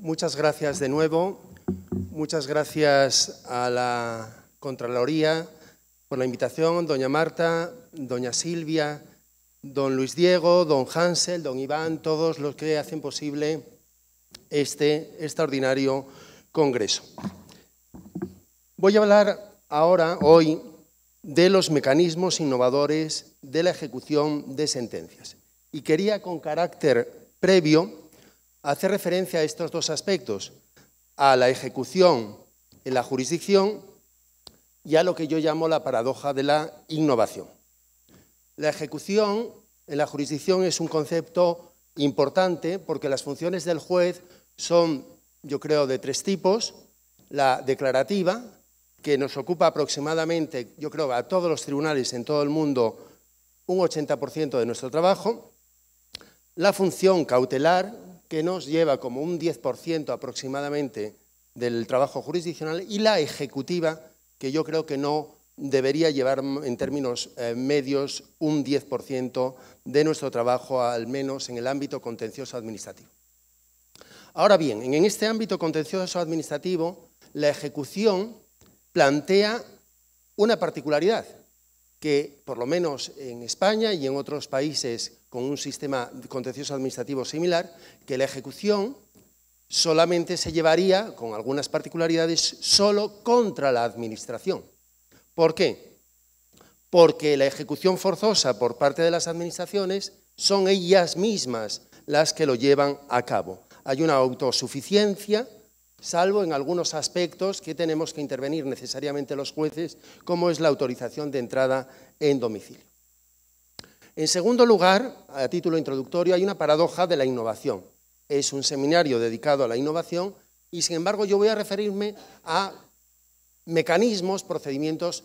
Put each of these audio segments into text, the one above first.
muchas gracias de nuevo. Muchas gracias a la Contraloría por la invitación, doña Marta, doña Silvia, don Luis Diego, don Hansel, don Iván, todos los que hacen posible este extraordinario congreso. Voy a hablar ahora, hoy, de los mecanismos innovadores de la ejecución de sentencias. Y quería con carácter previo hace referencia a estos dos aspectos, a la ejecución en la jurisdicción y a lo que yo llamo la paradoja de la innovación. La ejecución en la jurisdicción es un concepto importante porque las funciones del juez son, yo creo, de tres tipos. La declarativa, que nos ocupa aproximadamente, yo creo, a todos los tribunales en todo el mundo un 80% de nuestro trabajo. La función cautelar, que nos lleva como un 10% aproximadamente del trabajo jurisdiccional, y la ejecutiva, que yo creo que no debería llevar en términos eh, medios un 10% de nuestro trabajo, al menos en el ámbito contencioso administrativo. Ahora bien, en este ámbito contencioso administrativo, la ejecución plantea una particularidad que, por lo menos en España y en otros países con un sistema contencioso administrativo similar, que la ejecución solamente se llevaría, con algunas particularidades, solo contra la Administración. ¿Por qué? Porque la ejecución forzosa por parte de las Administraciones son ellas mismas las que lo llevan a cabo. Hay una autosuficiencia, salvo en algunos aspectos que tenemos que intervenir necesariamente los jueces, como es la autorización de entrada en domicilio. En segundo lugar, a título introductorio, hay una paradoja de la innovación. Es un seminario dedicado a la innovación y, sin embargo, yo voy a referirme a mecanismos, procedimientos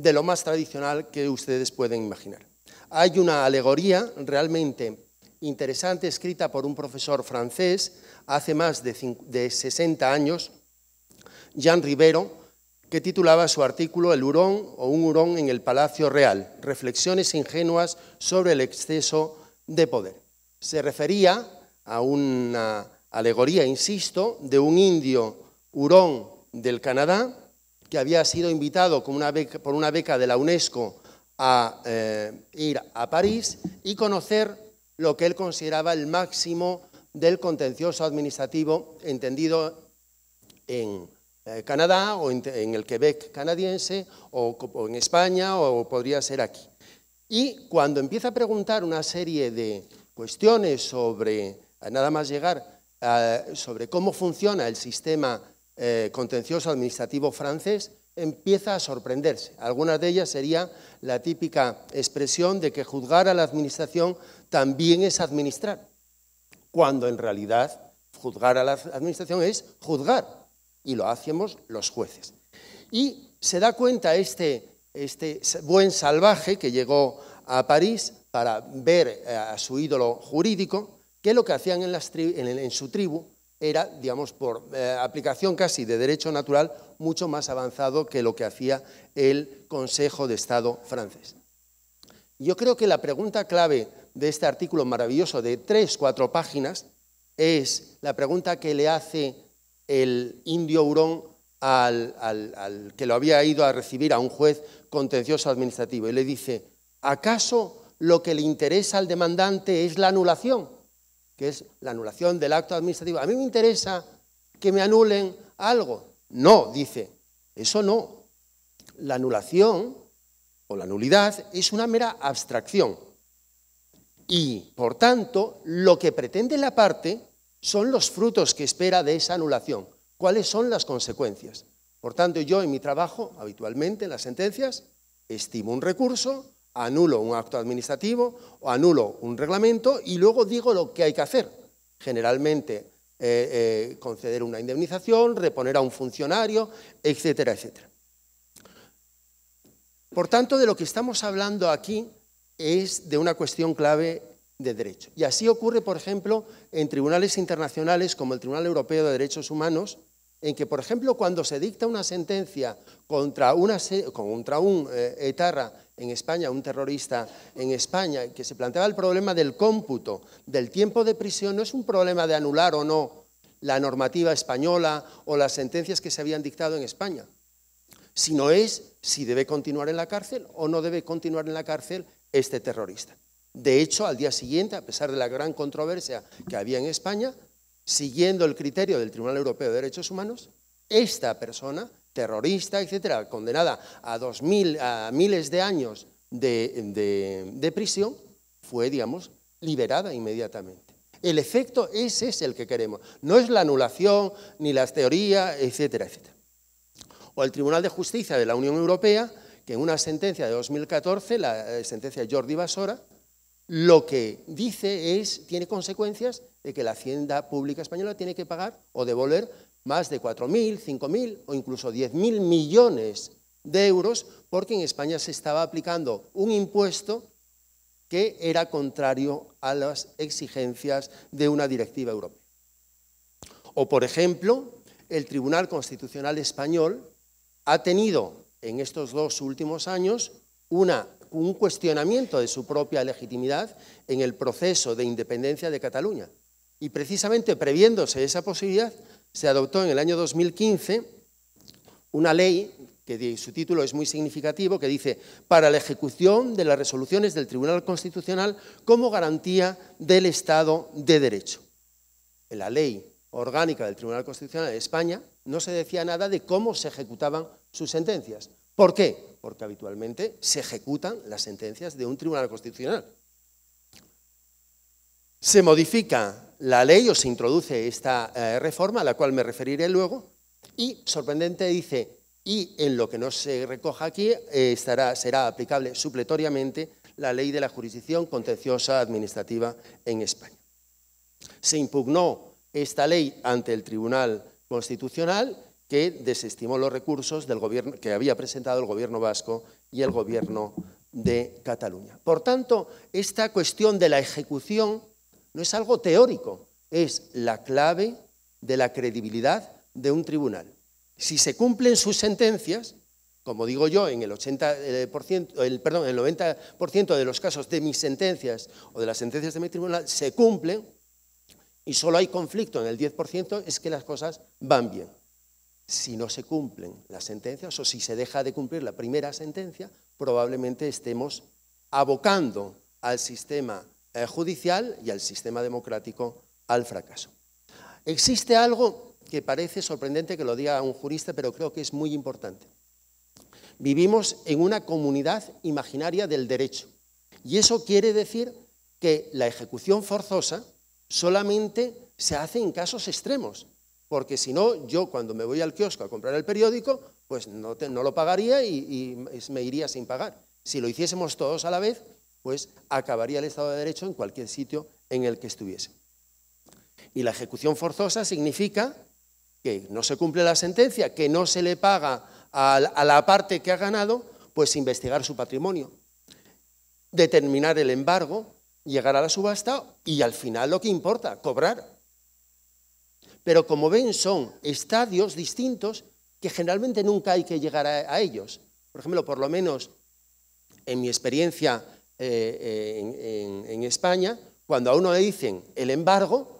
de lo más tradicional que ustedes pueden imaginar. Hay una alegoría realmente interesante escrita por un profesor francés hace más de, 60 años, Jean Rivero, que titulaba su artículo El hurón o un hurón en el Palacio Real, reflexiones ingenuas sobre el exceso de poder. Se refería a una alegoría, insisto, de un indio hurón del Canadá que había sido invitado con una por una beca de la UNESCO a eh, ir a París y conocer lo que él consideraba el máximo del contencioso administrativo entendido en eh, Canadá o en, el Quebec canadiense o, en España o podría ser aquí. Y cuando empieza a preguntar una serie de cuestiones sobre, nada más llegar, sobre cómo funciona el sistema eh, contencioso administrativo francés, empieza a sorprenderse. Algunas de ellas sería la típica expresión de que juzgar a la administración también es administrar, cuando en realidad juzgar a la administración es juzgar, y lo hacemos los jueces. Y se da cuenta este, este buen salvaje que llegó a París para ver eh, a su ídolo jurídico, que lo que hacían en, su tribu era, digamos, por eh, aplicación casi de derecho natural, mucho más avanzado que lo que hacía el Consejo de Estado francés. Yo creo que la pregunta clave de este artículo maravilloso de tres, cuatro páginas es la pregunta que le hace el indio Hurón al, que lo había ido a recibir a un juez contencioso administrativo y le dice, ¿acaso lo que le interesa al demandante es la anulación? Que es la anulación del acto administrativo. A mí me interesa que me anulen algo. No, dice, eso no. La anulación o la nulidad es una mera abstracción. Y, por tanto, lo que pretende la parte son los frutos que espera de esa anulación, cuáles son las consecuencias. Por tanto, yo en mi trabajo, habitualmente en las sentencias, estimo un recurso, anulo un acto administrativo o anulo un reglamento y luego digo lo que hay que hacer. Generalmente eh, eh, conceder una indemnización, reponer a un funcionario, etcétera, etcétera. Por tanto, de lo que estamos hablando aquí es de una cuestión clave de derecho. Y así ocurre, por ejemplo, en tribunales internacionales como el Tribunal Europeo de Derechos Humanos, en que, por ejemplo, cuando se dicta una sentencia contra, una, un eh, etarra en España, un terrorista en España, que se planteaba el problema del cómputo, del tiempo de prisión, no es un problema de anular o no la normativa española o las sentencias que se habían dictado en España, sino es si debe continuar en la cárcel o no debe continuar en la cárcel este terrorista. De hecho, al día siguiente, a pesar de la gran controversia que había en España, siguiendo el criterio del Tribunal Europeo de Derechos Humanos, esta persona, terrorista, etcétera, condenada a, a miles de años de, prisión, fue, digamos, liberada inmediatamente. El efecto ese es el que queremos. No es la anulación, ni las teorías, etcétera, etcétera. O el Tribunal de Justicia de la Unión Europea, que en una sentencia de 2014, la eh, sentencia Jordi Basora, lo que dice es, tiene consecuencias de que la Hacienda Pública Española tiene que pagar o devolver más de 4.000, 5.000 o incluso 10.000 millones de euros porque en España se estaba aplicando un impuesto que era contrario a las exigencias de una directiva europea. O, por ejemplo, el Tribunal Constitucional Español ha tenido en estos dos últimos años una un cuestionamiento de su propia legitimidad en el proceso de independencia de Cataluña. Y precisamente previéndose esa posibilidad, se adoptó en el año 2015 una ley que su título es muy significativo, que dice, para la ejecución de las resoluciones del Tribunal Constitucional como garantía del Estado de Derecho. En la ley orgánica del Tribunal Constitucional de España no se decía nada de cómo se ejecutaban sus sentencias. ¿Por qué? Porque habitualmente se ejecutan las sentencias de un tribunal constitucional. Se modifica la ley o se introduce esta eh, reforma, a la cual me referiré luego, y sorprendente dice, y en lo que no se recoja aquí eh, estará, será aplicable supletoriamente la ley de la jurisdicción contenciosa administrativa en España. Se impugnó esta ley ante el Tribunal Constitucional que desestimó los recursos del gobierno, que había presentado el gobierno vasco y el gobierno de Cataluña. Por tanto, esta cuestión de la ejecución no es algo teórico, es la clave de la credibilidad de un tribunal. Si se cumplen sus sentencias, como digo yo, en el, 80%, eh, perdón, el 90% de los casos de mis sentencias o de las sentencias de mi tribunal se cumplen y solo hay conflicto en el 10%, es que las cosas van bien si no se cumplen las sentencias o si se deja de cumplir la primera sentencia, probablemente estemos abocando al sistema eh, judicial y al sistema democrático al fracaso. Existe algo que parece sorprendente que lo diga un jurista, pero creo que es muy importante. Vivimos en una comunidad imaginaria del derecho y eso quiere decir que la ejecución forzosa solamente se hace en casos extremos, porque si no, yo cuando me voy al kiosco a comprar el periódico, pues no, lo pagaría y, y me iría sin pagar. Si lo hiciésemos todos a la vez, pues acabaría el Estado de Derecho en cualquier sitio en el que estuviese. Y la ejecución forzosa significa que no se cumple la sentencia, que no se le paga a la parte que ha ganado, pues investigar su patrimonio, determinar el embargo, llegar a la subasta y al final lo que importa, cobrar. Pero como ven, son estadios distintos que generalmente nunca hay que llegar a, ellos. Por ejemplo, por lo menos en mi experiencia eh, eh, en, en España, cuando a uno le dicen el embargo,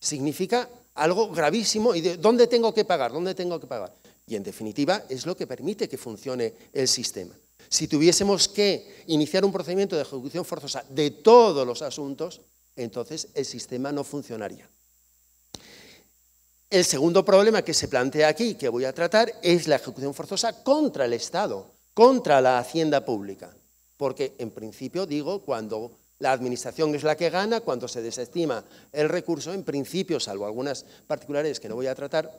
significa algo gravísimo y de dónde tengo que pagar, dónde tengo que pagar. Y en definitiva es lo que permite que funcione el sistema. Si tuviésemos que iniciar un procedimiento de ejecución forzosa de todos los asuntos, entonces el sistema no funcionaría. El segundo problema que se plantea aquí, que voy a tratar, es la ejecución forzosa contra el Estado, contra la hacienda pública. Porque, en principio, digo, cuando la administración es la que gana, cuando se desestima el recurso, en principio, salvo algunas particulares que no voy a tratar,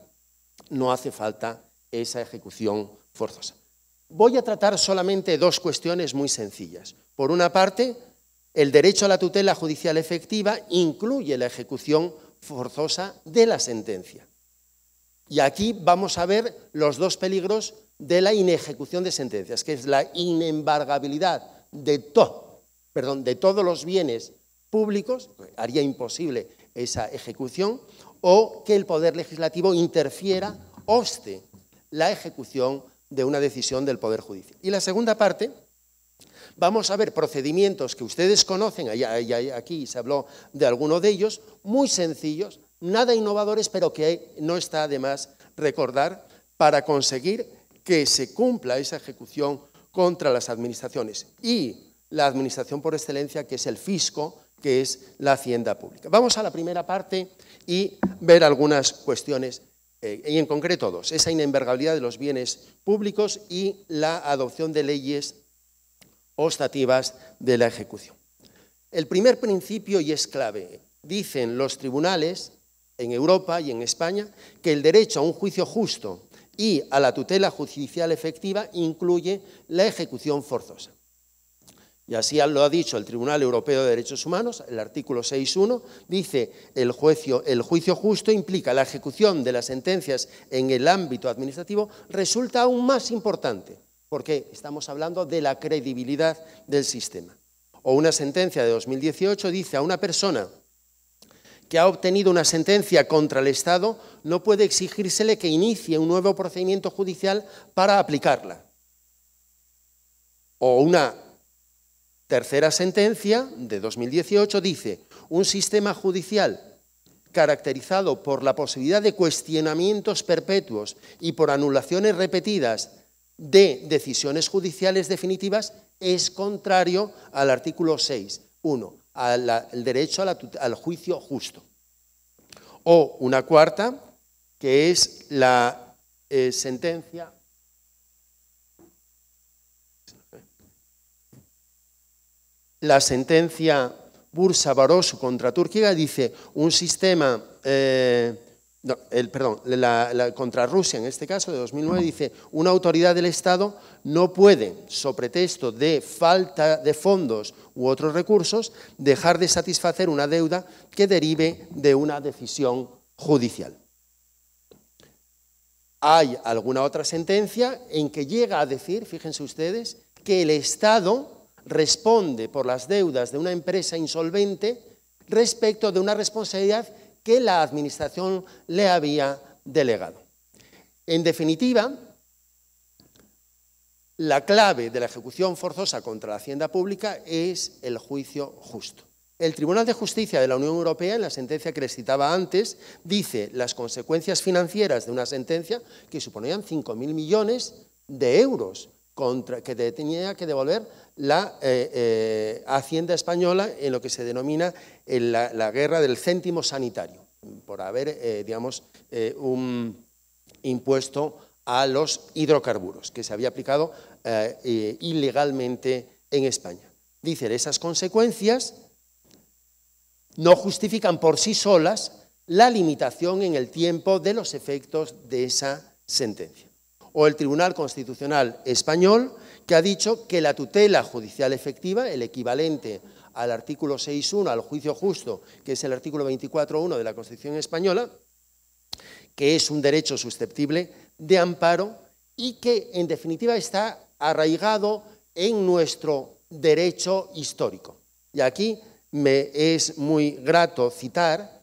no hace falta esa ejecución forzosa. Voy a tratar solamente dos cuestiones muy sencillas. Por una parte, el derecho a la tutela judicial efectiva incluye la ejecución forzosa de la sentencia. Y aquí vamos a ver los dos peligros de la inejecución de sentencias, que es la inembargabilidad de, todo, perdón, de todos los bienes públicos, haría imposible esa ejecución, o que el Poder Legislativo interfiera, oste la ejecución de una decisión del Poder Judicial. Y la segunda parte vamos a ver procedimientos que ustedes conocen, aquí se habló de alguno de ellos, muy sencillos, nada innovadores, pero que no está de más recordar para conseguir que se cumpla esa ejecución contra las administraciones y la administración por excelencia, que es el fisco, que es la hacienda pública. Vamos a la primera parte y ver algunas cuestiones, eh, y en concreto dos, esa inenvergabilidad de los bienes públicos y la adopción de leyes ostativas de la ejecución. El primer principio, y es clave, dicen los tribunales en Europa y en España que el derecho a un juicio justo y a la tutela judicial efectiva incluye la ejecución forzosa. Y así lo ha dicho el Tribunal Europeo de Derechos Humanos, el artículo 6.1, dice el juicio, el juicio justo implica la ejecución de las sentencias en el ámbito administrativo, resulta aún más importante porque estamos hablando de la credibilidad del sistema. O una sentencia de 2018 dice a una persona que ha obtenido una sentencia contra el Estado, no puede exigírsele que inicie un nuevo procedimiento judicial para aplicarla. O una tercera sentencia de 2018 dice, un sistema judicial caracterizado por la posibilidad de cuestionamientos perpetuos y por anulaciones repetidas de decisiones judiciales definitivas es contrario al artículo 6.1 al, derecho al juicio justo. O una cuarta, que es la eh, sentencia la sentencia Bursa-Barroso contra Turquía dice un sistema eh, perdón, la, contra Rusia en este caso de 2009 dice, una autoridad del Estado no puede, sobre pretexto de falta de fondos u otros recursos, dejar de satisfacer una deuda que derive de una decisión judicial. Hay alguna otra sentencia en que llega a decir, fíjense ustedes, que el Estado responde por las deudas de una empresa insolvente respecto de una responsabilidad que la Administración le había delegado. En definitiva, la clave de la ejecución forzosa contra la hacienda pública es el juicio justo. El Tribunal de Justicia de la Unión Europea, en la sentencia que les citaba antes, dice las consecuencias financieras de una sentencia que suponían 5.000 millones de euros contra, que tenía que devolver la eh, eh, Hacienda española en lo que se denomina eh, la, guerra del céntimo sanitario, por haber, digamos, un impuesto a los hidrocarburos que se había aplicado ilegalmente en España. Dicen, esas consecuencias no justifican por sí solas la limitación en el tiempo de los efectos de esa sentencia. O el Tribunal Constitucional Español que ha dicho que la tutela judicial efectiva, el equivalente al artículo 6.1, al juicio justo, que es el artículo 24.1 de la Constitución española, que es un derecho susceptible de amparo y que en definitiva está arraigado en nuestro derecho histórico. Y aquí me es muy grato citar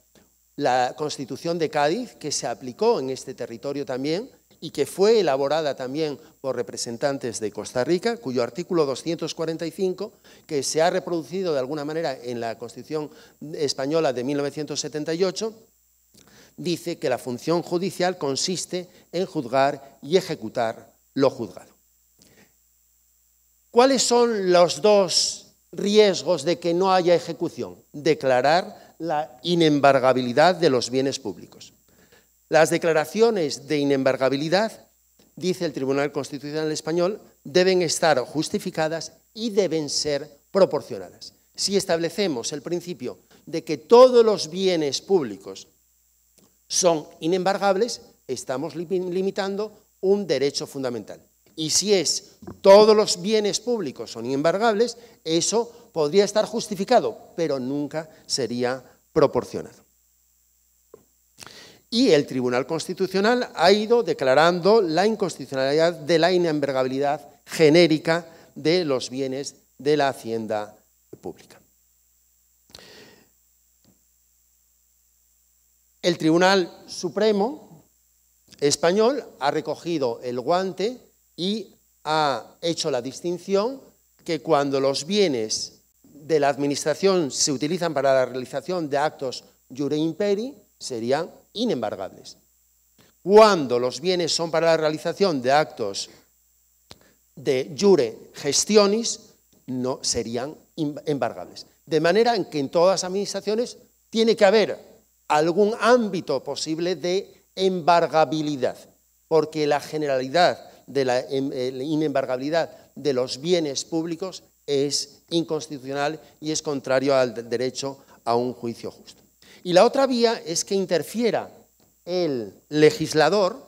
la Constitución de Cádiz, que se aplicó en este territorio también y que fue elaborada también por representantes de Costa Rica, cuyo artículo 245, que se ha reproducido de alguna manera en la Constitución Española de 1978, dice que la función judicial consiste en juzgar y ejecutar lo juzgado. ¿Cuáles son los dos riesgos de que no haya ejecución? Declarar la inembargabilidad de los bienes públicos. Las declaraciones de inembargabilidad, dice el Tribunal Constitucional Español, deben estar justificadas y deben ser proporcionadas. Si establecemos el principio de que todos los bienes públicos son inembargables, estamos limitando un derecho fundamental. Y si es todos los bienes públicos son inembargables, eso podría estar justificado, pero nunca sería proporcionado y el Tribunal Constitucional ha ido declarando la inconstitucionalidad de la inembargabilidad genérica de los bienes de la hacienda pública. El Tribunal Supremo español ha recogido el guante y ha hecho la distinción que cuando los bienes de la Administración se utilizan para la realización de actos jure imperi, serían inembargables. Cuando los bienes son para la realización de actos de jure gestionis, no serían embargables. De manera en que en todas las administraciones tiene que haber algún ámbito posible de embargabilidad, porque la generalidad de la em-, eh, inembargabilidad de los bienes públicos es inconstitucional y es contrario al derecho a un juicio justo. Y la otra vía es que interfiera el legislador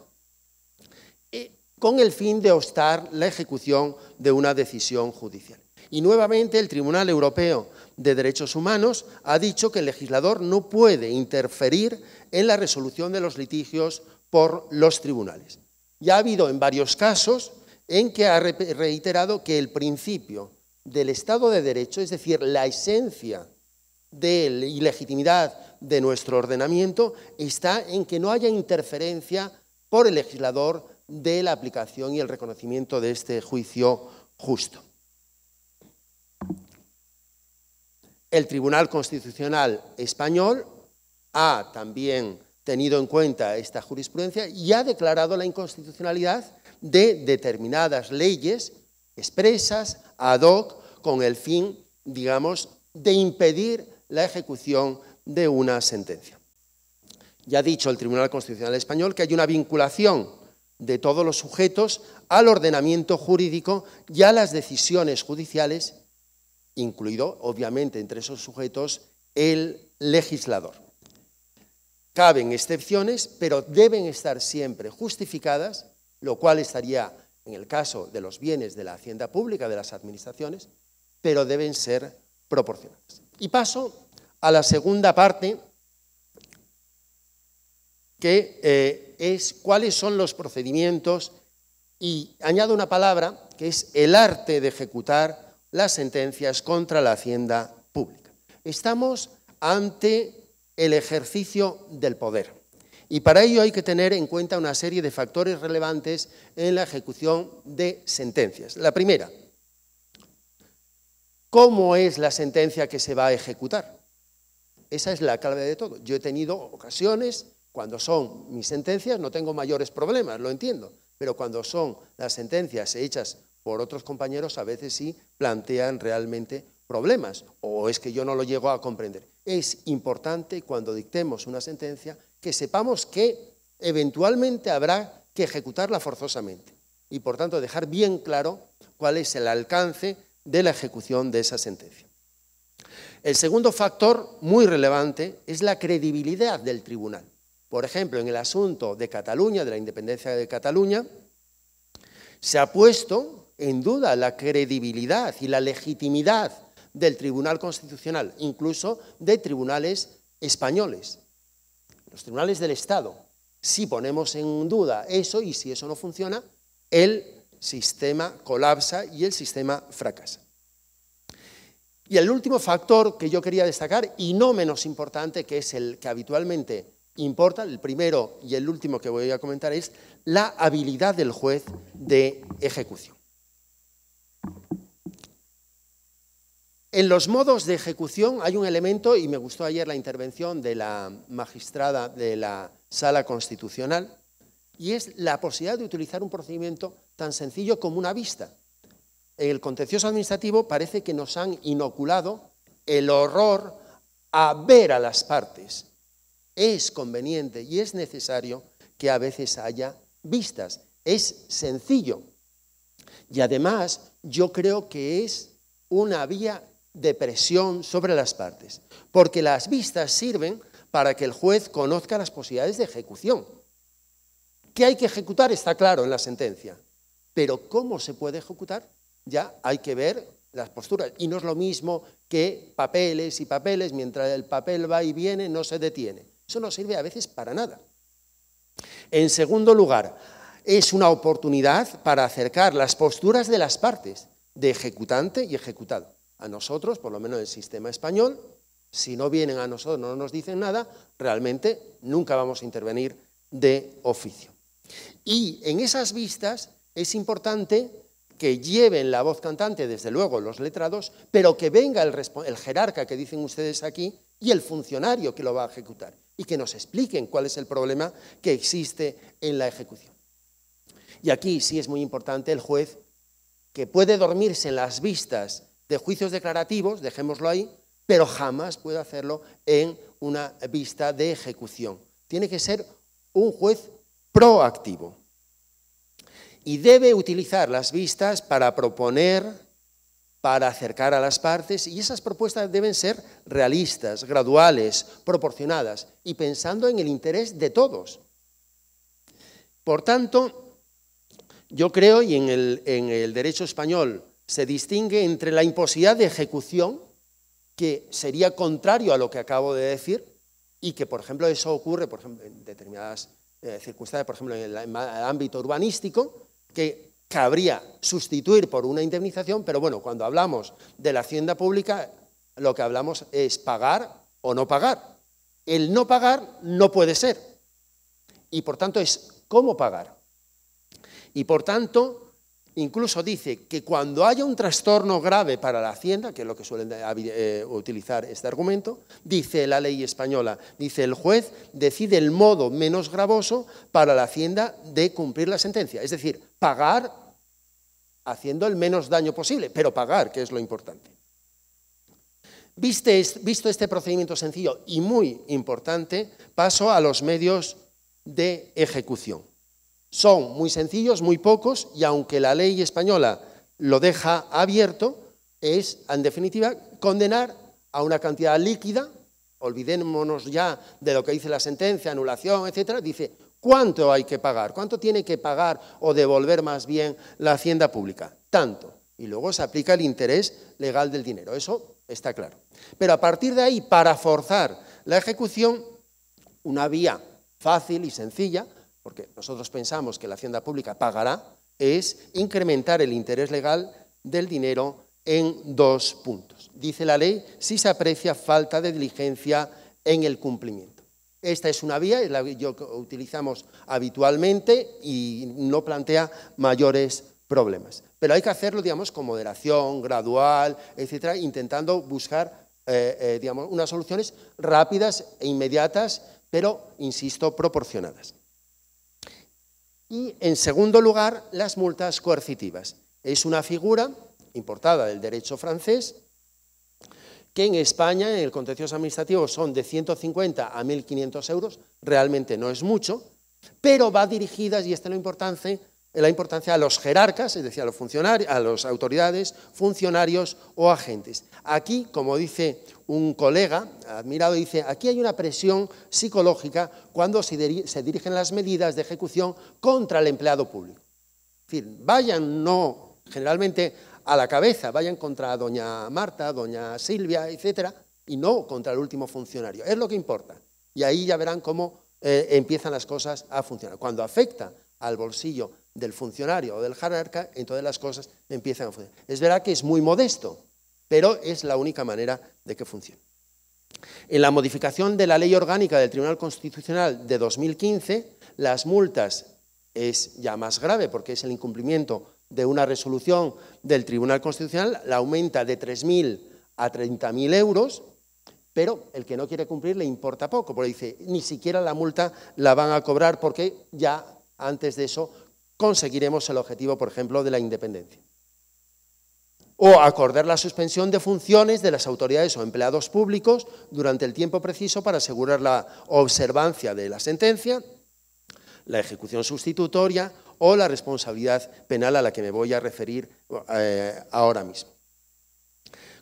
eh, con el fin de ostar la ejecución de una decisión judicial. Y nuevamente el Tribunal Europeo de Derechos Humanos ha dicho que el legislador no puede interferir en la resolución de los litigios por los tribunales. Ya ha habido en varios casos en que ha reiterado que el principio del Estado de Derecho, es decir, la esencia de la ilegitimidad de nuestro ordenamiento está en que no haya interferencia por el legislador de la aplicación y el reconocimiento de este juicio justo. El Tribunal Constitucional español ha también tenido en cuenta esta jurisprudencia y ha declarado la inconstitucionalidad de determinadas leyes expresas ad hoc con el fin, digamos, de impedir la ejecución de una sentencia. Ya ha dicho el Tribunal Constitucional Español que hay una vinculación de todos los sujetos al ordenamiento jurídico y a las decisiones judiciales, incluido, obviamente, entre esos sujetos, el legislador. Caben excepciones, pero deben estar siempre justificadas, lo cual estaría en el caso de los bienes de la hacienda pública, de las administraciones, pero deben ser proporcionadas. Y paso a la segunda parte, que eh, es cuáles son los procedimientos y añado una palabra que es el arte de ejecutar las sentencias contra la hacienda pública. Estamos ante el ejercicio del poder y para ello hay que tener en cuenta una serie de factores relevantes en la ejecución de sentencias. La primera, ¿cómo es la sentencia que se va a ejecutar? Esa es la clave de todo. Yo he tenido ocasiones, cuando son mis sentencias, no tengo mayores problemas, lo entiendo, pero cuando son las sentencias hechas por otros compañeros, a veces sí plantean realmente problemas, o es que yo no lo llego a comprender. Es importante cuando dictemos una sentencia que sepamos que eventualmente habrá que ejecutarla forzosamente y por tanto dejar bien claro cuál es el alcance de la ejecución de esa sentencia. El segundo factor, muy relevante, es la credibilidad del tribunal. Por ejemplo, en el asunto de Cataluña, de la independencia de Cataluña, se ha puesto en duda la credibilidad y la legitimidad del Tribunal Constitucional, incluso de tribunales españoles, los tribunales del Estado. Si ponemos en duda eso y si eso no funciona, el sistema colapsa y el sistema fracasa. Y el último factor que yo quería destacar, y no menos importante, que es el que habitualmente importa, el primero y el último que voy a comentar, es la habilidad del juez de ejecución. En los modos de ejecución hay un elemento, y me gustó ayer la intervención de la magistrada de la Sala Constitucional, y es la posibilidad de utilizar un procedimiento tan sencillo como una vista. En el contencioso administrativo parece que nos han inoculado el horror a ver a las partes. Es conveniente y es necesario que a veces haya vistas. Es sencillo. Y además yo creo que es una vía de presión sobre las partes, porque las vistas sirven para que el juez conozca las posibilidades de ejecución. ¿Qué hay que ejecutar? Está claro en la sentencia, pero ¿cómo se puede ejecutar? ya hay que ver las posturas. Y no es lo mismo que papeles y papeles, mientras el papel va y viene, no se detiene. Eso no sirve a veces para nada. En segundo lugar, es una oportunidad para acercar las posturas de las partes, de ejecutante y ejecutado. A nosotros, por lo menos en el sistema español, si no vienen a nosotros, no nos dicen nada, realmente nunca vamos a intervenir de oficio. Y en esas vistas es importante que lleven la voz cantante, desde luego los letrados, pero que venga el, jerarca que dicen ustedes aquí y el funcionario que lo va a ejecutar y que nos expliquen cuál es el problema que existe en la ejecución. Y aquí sí es muy importante el juez que puede dormirse en las vistas de juicios declarativos, dejémoslo ahí, pero jamás puede hacerlo en una vista de ejecución. Tiene que ser un juez proactivo y debe utilizar las vistas para proponer, para acercar a las partes, y esas propuestas deben ser realistas, graduales, proporcionadas, y pensando en el interés de todos. Por tanto, yo creo, y en el, derecho español se distingue entre la imposibilidad de ejecución, que sería contrario a lo que acabo de decir, y que, por ejemplo, eso ocurre por ejemplo, en determinadas eh, circunstancias, por ejemplo, en el ámbito urbanístico, que cabría sustituir por una indemnización, pero bueno, cuando hablamos de la hacienda pública, lo que hablamos es pagar o no pagar. El no pagar no puede ser. Y por tanto es cómo pagar. Y por tanto, Incluso dice que cuando haya un trastorno grave para la Hacienda, que es lo que suelen eh, eh, utilizar este argumento, dice la ley española, dice el juez decide el modo menos gravoso para la Hacienda de cumplir la sentencia, es decir, pagar haciendo el menos daño posible, pero pagar, que es lo importante. Visto este procedimiento sencillo y muy importante, paso a los medios de ejecución. Son muy sencillos, muy pocos, y aunque la ley española lo deja abierto, es, en definitiva, condenar a una cantidad líquida, olvidémonos ya de lo que dice la sentencia, anulación, etcétera, dice cuánto hay que pagar, cuánto tiene que pagar o devolver más bien la hacienda pública, tanto. Y luego se aplica el interés legal del dinero, eso está claro. Pero a partir de ahí, para forzar la ejecución, una vía fácil y sencilla porque nosotros pensamos que la hacienda pública pagará, es incrementar el interés legal del dinero en dos puntos. Dice la ley si se aprecia falta de diligencia en el cumplimiento. Esta es una vía, la que utilizamos habitualmente y no plantea mayores problemas. Pero hay que hacerlo, digamos, con moderación, gradual, etcétera, intentando buscar, eh, eh, digamos, unas soluciones rápidas e inmediatas, pero, insisto, proporcionadas. Y, en segundo lugar, las multas coercitivas. Es una figura importada del derecho francés que en España, en el contencioso administrativo, son de 150 a 1.500 euros, realmente no es mucho, pero va dirigida, y esta es lo importante, la importancia a los jerarcas, es decir, a los funcionarios, a las autoridades, funcionarios o agentes. Aquí, como dice un colega admirado, dice, aquí hay una presión psicológica cuando se, dirigen las medidas de ejecución contra el empleado público. Es decir, vayan no generalmente a la cabeza, vayan contra doña Marta, doña Silvia, etcétera, y no contra el último funcionario. Es lo que importa. Y ahí ya verán cómo eh, empiezan las cosas a funcionar. Cuando afecta al bolsillo del funcionario o del jerarca, entonces las cosas empiezan a funcionar. Es verdad que es muy modesto, pero es la única manera de que funcione. En la modificación de la ley orgánica del Tribunal Constitucional de 2015, las multas es ya más grave porque es el incumplimiento de una resolución del Tribunal Constitucional, la aumenta de 3.000 a 30.000 euros, pero el que no quiere cumplir le importa poco, porque dice, ni siquiera la multa la van a cobrar porque ya antes de eso conseguiremos el objetivo, por ejemplo, de la independencia. O acordar la suspensión de funciones de las autoridades o empleados públicos durante el tiempo preciso para asegurar la observancia de la sentencia, la ejecución sustitutoria o la responsabilidad penal a la que me voy a referir eh, ahora mismo.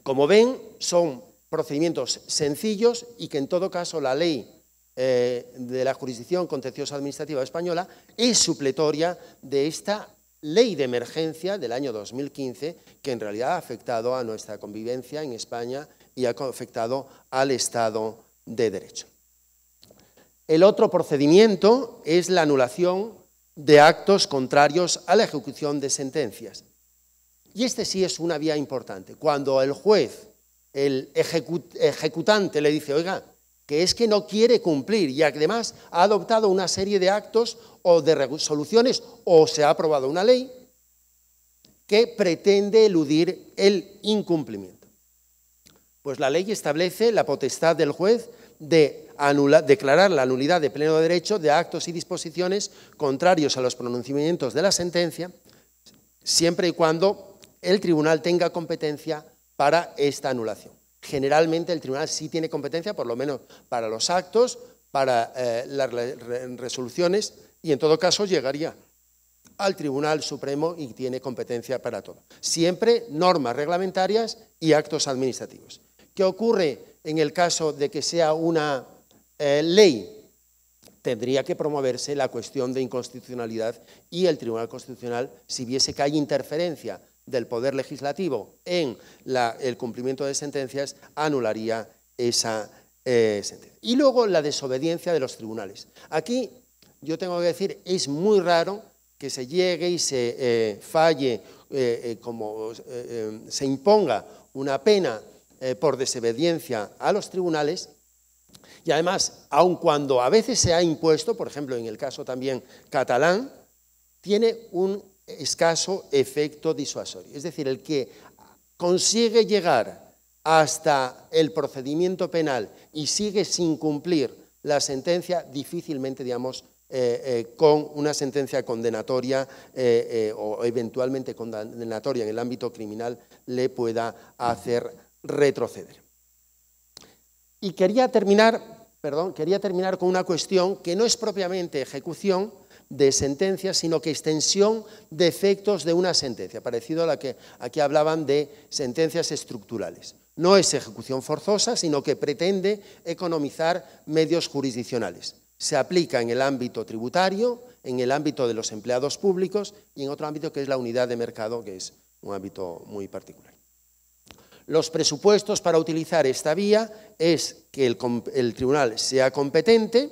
Como ven, son procedimientos sencillos y que en todo caso la ley eh, de la jurisdicción contenciosa administrativa española es supletoria de esta ley de emergencia del año 2015 que en realidad ha afectado a nuestra convivencia en España y ha afectado al Estado de Derecho. El otro procedimiento es la anulación de actos contrarios a la ejecución de sentencias. Y este sí es una vía importante. Cuando el juez, el ejecutante le dice, oiga, que es que no quiere cumplir y además ha adoptado una serie de actos o de resoluciones o se ha aprobado una ley que pretende eludir el incumplimiento. Pues la ley establece la potestad del juez de anular, declarar la nulidad de pleno derecho de actos y disposiciones contrarios a los pronunciamientos de la sentencia, siempre y cuando el tribunal tenga competencia para esta anulación generalmente el tribunal sí tiene competencia, por lo menos para los actos, para eh, las resoluciones y en todo caso llegaría al Tribunal Supremo y tiene competencia para todo. Siempre normas reglamentarias y actos administrativos. ¿Qué ocurre en el caso de que sea una eh, ley? Tendría que promoverse la cuestión de inconstitucionalidad y el Tribunal Constitucional, si viese que hay interferencia del Poder Legislativo en el cumplimiento de sentencias anularía esa eh, sentencia. Y luego la desobediencia de los tribunales. Aquí yo tengo que decir, es muy raro que se llegue y se eh, falle, eh, como se imponga una pena por desobediencia a los tribunales. Y además, aun cuando a veces se ha impuesto, por ejemplo en el caso también catalán, tiene un escaso efecto disuasorio. Es decir, el que consigue llegar hasta el procedimiento penal y sigue sin cumplir la sentencia, difícilmente, digamos, eh, eh, con una sentencia condenatoria eh, o eventualmente condenatoria en el ámbito criminal le pueda hacer retroceder. Y quería terminar, perdón, quería terminar con una cuestión que no es propiamente ejecución, de sentencias, sino que extensión de efectos de una sentencia, parecido a la que aquí hablaban de sentencias estructurales. No es ejecución forzosa, sino que pretende economizar medios jurisdiccionales. Se aplica en el ámbito tributario, en el ámbito de los empleados públicos y en otro ámbito que es la unidad de mercado, que es un ámbito muy particular. Los presupuestos para utilizar esta vía es que el, el tribunal sea competente,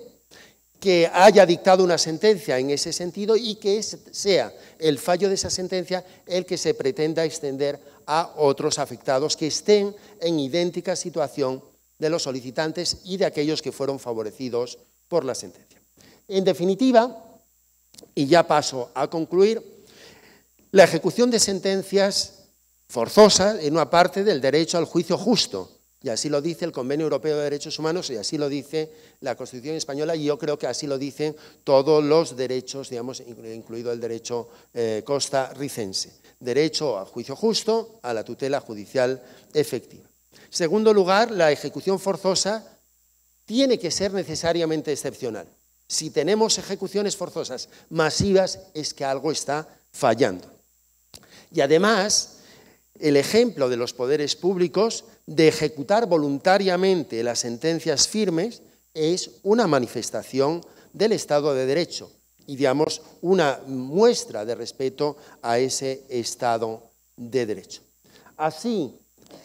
que haya dictado una sentencia en ese sentido y que sea el fallo de esa sentencia el que se pretenda extender a otros afectados que estén en idéntica situación de los solicitantes y de aquellos que fueron favorecidos por la sentencia. En definitiva, y ya paso a concluir, la ejecución de sentencias forzosas en una parte del derecho al juicio justo, y así lo dice el Convenio Europeo de Derechos Humanos y así lo dice la Constitución Española y yo creo que así lo dicen todos los derechos, digamos, incluido el derecho eh, costarricense. Derecho al juicio justo, a la tutela judicial efectiva. Segundo lugar, la ejecución forzosa tiene que ser necesariamente excepcional. Si tenemos ejecuciones forzosas masivas es que algo está fallando. Y además, el ejemplo de los poderes públicos de ejecutar voluntariamente las sentencias firmes es una manifestación del Estado de Derecho y, digamos, una muestra de respeto a ese Estado de Derecho. Así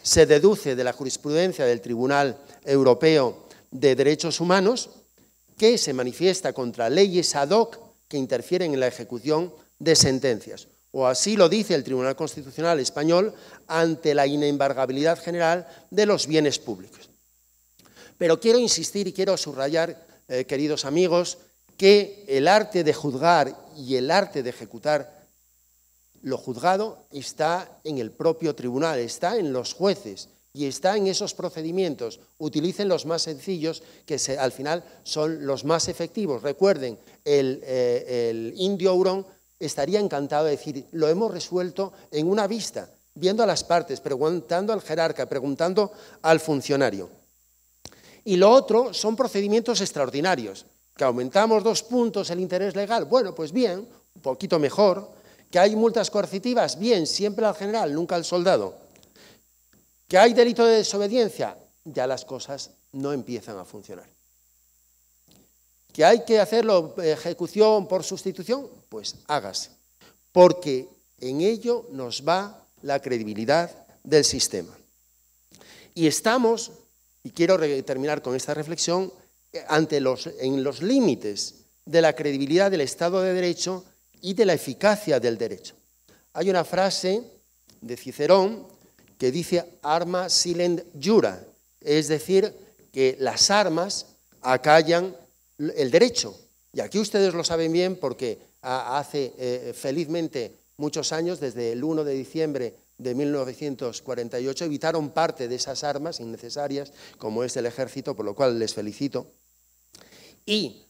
se deduce de la jurisprudencia del Tribunal Europeo de Derechos Humanos que se manifiesta contra leyes ad hoc que interfieren en la ejecución de sentencias o así lo dice el Tribunal Constitucional español, ante la inembargabilidad general de los bienes públicos. Pero quiero insistir y quiero subrayar, eh, queridos amigos, que el arte de juzgar y el arte de ejecutar lo juzgado está en el propio tribunal, está en los jueces y está en esos procedimientos. Utilicen los más sencillos, que al final son los más efectivos. Recuerden, el, eh, indio Hurón estaría encantado de decir, lo hemos resuelto en una vista, viendo a las partes, preguntando al jerarca, preguntando al funcionario. Y lo otro son procedimientos extraordinarios, que aumentamos dos puntos el interés legal, bueno, pues bien, un poquito mejor, que hay multas coercitivas, bien, siempre al general, nunca al soldado, que hay delito de desobediencia, ya las cosas no empiezan a funcionar. ¿Que hay que hacerlo ejecución por sustitución? Pues hágase, porque en ello nos va la credibilidad del sistema. Y estamos, y quiero terminar con esta reflexión, ante los, en los límites de la credibilidad del Estado de Derecho y de la eficacia del derecho. Hay una frase de Cicerón que dice arma silent jura, es decir, que las armas acallan el derecho. Y aquí ustedes lo saben bien porque hace eh, felizmente muchos años, desde el 1 de diciembre de 1948, evitaron parte de esas armas innecesarias, como es el ejército, por lo cual les felicito. Y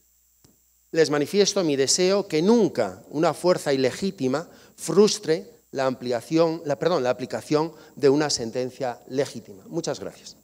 les manifiesto mi deseo que nunca una fuerza ilegítima frustre la ampliación, la, perdón, la aplicación de una sentencia legítima. Muchas gracias.